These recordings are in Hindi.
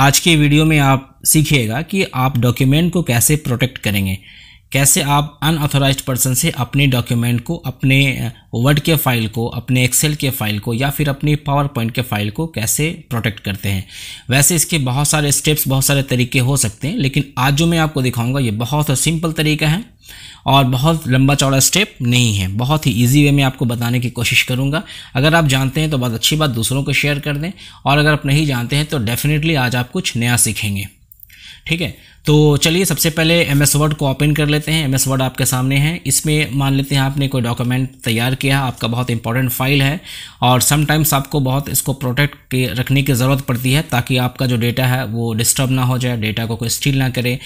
आज के वीडियो में आप सीखिएगा कि आप डॉक्यूमेंट को कैसे प्रोटेक्ट करेंगे कैसे आप अनऑथोराइज पर्सन से अपने डॉक्यूमेंट को अपने वर्ड के फाइल को अपने एक्सेल के फाइल को या फिर अपने पावर पॉइंट के फाइल को कैसे प्रोटेक्ट करते हैं वैसे इसके बहुत सारे स्टेप्स बहुत सारे तरीके हो सकते हैं लेकिन आज जो मैं आपको दिखाऊंगा ये बहुत सिंपल तरीका है और बहुत लंबा चौड़ा स्टेप नहीं है बहुत ही इजी वे में आपको बताने की कोशिश करूंगा अगर आप जानते हैं तो बहुत अच्छी बात दूसरों को शेयर कर दें और अगर आप नहीं जानते हैं तो डेफिनेटली आज आप कुछ नया सीखेंगे ठीक है तो चलिए सबसे पहले एम एस वर्ड को ओपन कर लेते हैं एम एस वर्ड आपके सामने है इसमें मान लेते हैं आपने कोई डॉक्यूमेंट तैयार किया आपका बहुत इंपॉर्टेंट फाइल है और समटाइम्स आपको बहुत इसको प्रोटेक्ट के रखने की ज़रूरत पड़ती है ताकि आपका जो डेटा है वो डिस्टर्ब ना हो जाए डेटा को कोई स्टील ना करे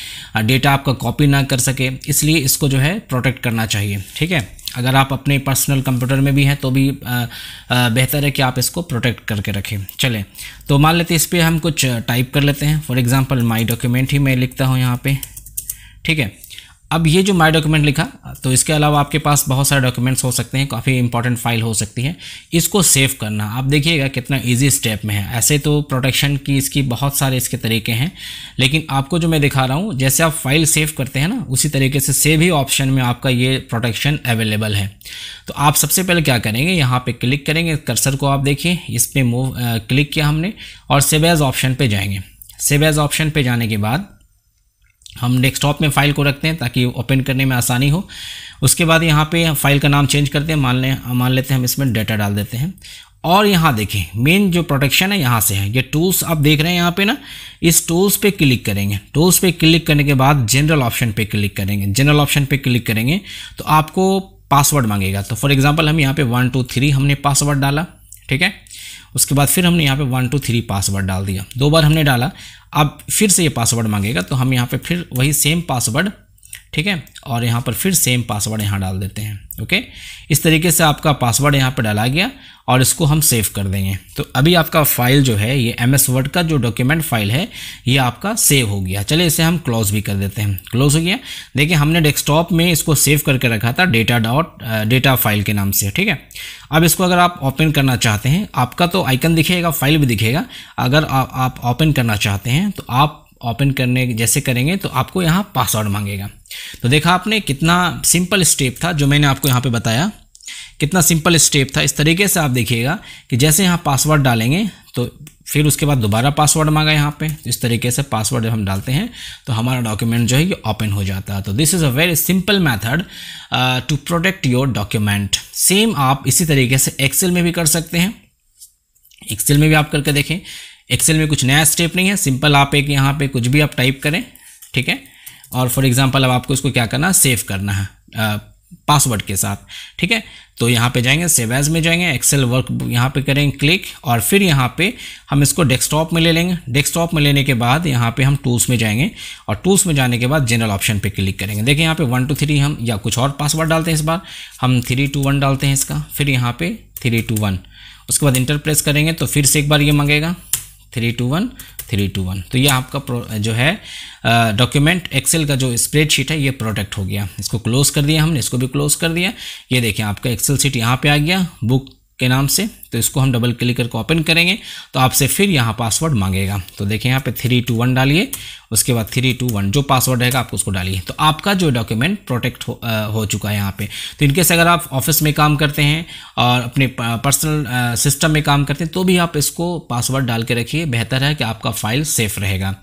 डेटा आपका कॉपी ना कर सके इसलिए इसको जो है प्रोटेक्ट करना चाहिए ठीक है अगर आप अपने पर्सनल कंप्यूटर में भी हैं तो भी बेहतर है कि आप इसको प्रोटेक्ट करके रखें चलें तो मान लेते हैं इस पर हम कुछ टाइप कर लेते हैं फॉर एग्ज़ाम्पल माई डॉक्यूमेंट ही मैं लिखता हूँ यहाँ पे ठीक है अब ये जो माई डॉक्यूमेंट लिखा तो इसके अलावा आपके पास बहुत सारे डॉक्यूमेंट्स हो सकते हैं काफ़ी इंपॉर्टेंट फाइल हो सकती है इसको सेव करना आप देखिएगा कितना इजी स्टेप में है ऐसे तो प्रोटेक्शन की इसकी बहुत सारे इसके तरीके हैं लेकिन आपको जो मैं दिखा रहा हूँ जैसे आप फाइल सेव करते हैं ना उसी तरीके से सेव ही ऑप्शन में आपका ये प्रोटेक्शन अवेलेबल है तो आप सबसे पहले क्या करेंगे यहाँ पर क्लिक करेंगे कर्सर को आप देखिए इस पर मूव क्लिक किया हमने और सेवेज ऑप्शन पर जाएंगे सेवेज ऑप्शन पर जाने के बाद हम डेस्कटॉप में फ़ाइल को रखते हैं ताकि ओपन करने में आसानी हो उसके बाद यहाँ पे फाइल का नाम चेंज करते हैं मान लें मान लेते हैं हम इसमें डेटा डाल देते हैं और यहाँ देखें मेन जो प्रोटेक्शन है यहाँ से है ये टूल्स आप देख रहे हैं यहाँ पे ना इस टूल्स पे क्लिक करेंगे टूल्स पे क्लिक करने के बाद जनरल ऑप्शन पे क्लिक करेंगे जनरल ऑप्शन पे क्लिक करेंगे तो आपको पासवर्ड मांगेगा तो फॉर एग्जांपल हम यहाँ पे वन टू थ्री हमने पासवर्ड डाला ठीक है उसके बाद फिर हमने यहाँ पे वन टू थ्री पासवर्ड डाल दिया दो बार हमने डाला अब फिर से ये पासवर्ड मांगेगा तो हम यहाँ पे फिर वही सेम पासवर्ड ठीक है और यहाँ पर फिर सेम पासवर्ड यहाँ डाल देते हैं ओके इस तरीके से आपका पासवर्ड यहाँ पर डाला गया और इसको हम सेव कर देंगे तो अभी आपका फाइल जो है ये एम एस वर्ड का जो डॉक्यूमेंट फाइल है ये आपका सेव हो गया चलिए इसे हम क्लोज भी कर देते हैं क्लोज हो गया देखिए हमने डेस्कटॉप में इसको सेव करके रखा था डेटा डॉट डेटा फाइल के नाम से ठीक है अब इसको अगर आप ओपन करना चाहते हैं आपका तो आइकन दिखेगा फाइल भी दिखेगा अगर आप ओपन करना चाहते हैं तो आप ओपन करने जैसे करेंगे तो आपको यहाँ पासवर्ड मांगेगा तो देखा आपने कितना सिंपल स्टेप था जो मैंने आपको यहाँ पे बताया कितना सिंपल स्टेप था इस तरीके से आप देखिएगा कि जैसे यहाँ पासवर्ड डालेंगे तो फिर उसके बाद दोबारा पासवर्ड मांगा यहाँ पे इस तरीके से पासवर्ड जब हम डालते हैं तो हमारा डॉक्यूमेंट जो है ये ओपन हो जाता है तो this is a very simple method to protect your document same आप इसी तरीके से एक्सेल में भी कर सकते हैं एक्सेल में भी आप करके देखें एक्सेल में कुछ नया स्टेप नहीं है सिंपल आप एक यहाँ पे कुछ भी आप टाइप करें ठीक है और फॉर एग्जांपल अब आपको इसको क्या करना सेव करना है पासवर्ड के साथ ठीक है तो यहाँ पे जाएंगे सेव एज में जाएंगे एक्सेल वर्क यहाँ पे करेंगे क्लिक और फिर यहाँ पे हम इसको डेस्कटॉप में ले लेंगे डेस्कटॉप में लेने के बाद यहाँ पे हम टूल्स में जाएंगे और टूल्स में जाने के बाद जनरल ऑप्शन पे क्लिक करेंगे देखिए यहाँ पे वन टू थ्री हम या कुछ और पासवर्ड डालते हैं इस बार हम थ्री टू वन डालते हैं इसका फिर यहाँ पर थ्री टू वन उसके बाद इंटर प्रेस करेंगे तो फिर से एक बार ये मांगेगा three two one three two one तो ये आपका जो है डॉक्यूमेंट एक्सेल का जो स्प्रेडशीट है ये प्रोडक्ट हो गया इसको क्लोज कर दिया हमने इसको भी क्लोज कर दिया ये देखिए आपका एक्सेल सीट यहाँ पे आ गया बुक के नाम से तो इसको हम डबल क्लिक करके ओपन करेंगे तो आपसे फिर यहाँ पासवर्ड मांगेगा तो देखिए यहाँ पे थ्री टू वन डालिए उसके बाद थ्री टू वन जो पासवर्ड रहेगा आपको उसको डालिए तो आपका जो डॉक्यूमेंट प्रोटेक्ट हो, हो चुका है यहाँ पे तो इनकेस अगर आप ऑफिस में काम करते हैं और अपने पर्सनल सिस्टम में काम करते हैं तो भी आप इसको पासवर्ड डाल के रखिए बेहतर है कि आपका फाइल सेफ रहेगा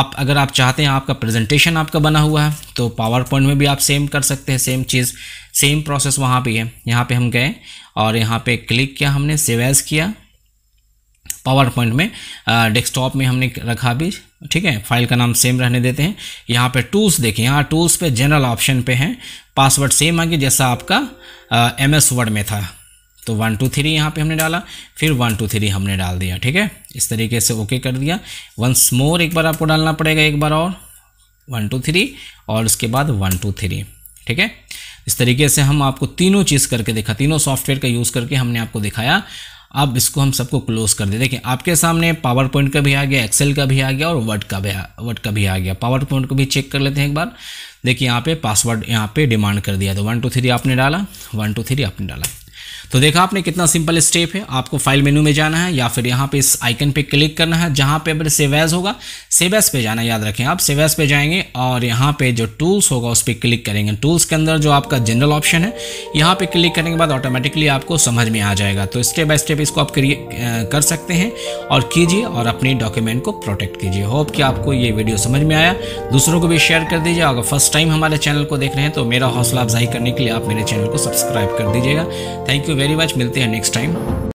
आप अगर आप चाहते हैं आपका प्रेजेंटेशन आपका बना हुआ है तो पावर पॉइंट में भी आप सेम कर सकते हैं सेम चीज़ सेम प्रोसेस वहाँ पे है यहाँ पे हम गए और यहाँ पे क्लिक किया हमने सेव किया पावर पॉइंट में डेस्कटॉप में हमने रखा भी ठीक है फाइल का नाम सेम रहने देते हैं यहाँ पे टूल्स देखें यहाँ टूल्स पे जनरल ऑप्शन पे हैं पासवर्ड सेम आ जैसा आपका एम एस वर्ड में था तो वन टू थ्री यहाँ पे हमने डाला फिर वन टू थ्री हमने डाल दिया ठीक है इस तरीके से ओके कर दिया वंस मोर एक बार आपको डालना पड़ेगा एक बार और वन टू थ्री और उसके बाद वन टू थ्री ठीक है इस तरीके से हम आपको तीनों चीज़ करके देखा तीनों सॉफ्टवेयर का यूज़ करके हमने आपको दिखाया अब इसको हम सबको क्लोज कर दे देखिए आपके सामने पावर पॉइंट का भी आ गया एक्सेल का भी आ गया और वर्ड का भी वर्ड का भी आ गया पावर पॉइंट को भी चेक कर लेते हैं एक बार देखिए यहाँ पे पासवर्ड यहाँ पे डिमांड कर दिया तो वन टू थ्री आपने डाला वन टू थ्री आपने डाला तो देखा आपने कितना सिंपल स्टेप है आपको फाइल मेनू में जाना है या फिर यहाँ पे इस आइकन पे क्लिक करना है जहाँ पे अगर सेवेज होगा सेवेज पे जाना याद रखें आप सेवेज पे जाएंगे और यहाँ पे जो टूल्स होगा उस पर क्लिक करेंगे टूल्स के अंदर जो आपका जनरल ऑप्शन है यहाँ पे क्लिक करने के बाद ऑटोमेटिकली आपको समझ में आ जाएगा तो स्टेप बाय स्टेप इसको आप कर सकते हैं और कीजिए और अपने डॉक्यूमेंट को प्रोटेक्ट कीजिए होप कि आपको ये वीडियो समझ में आया दूसरों को भी शेयर कर दीजिए अगर फर्स्ट टाइम हमारे चैनल को देख रहे हैं तो मेरा हौसला अफजाई करने के लिए आप मेरे चैनल को सब्सक्राइब कर दीजिएगा थैंक यू वेरी मच मिलते हैं नेक्स्ट टाइम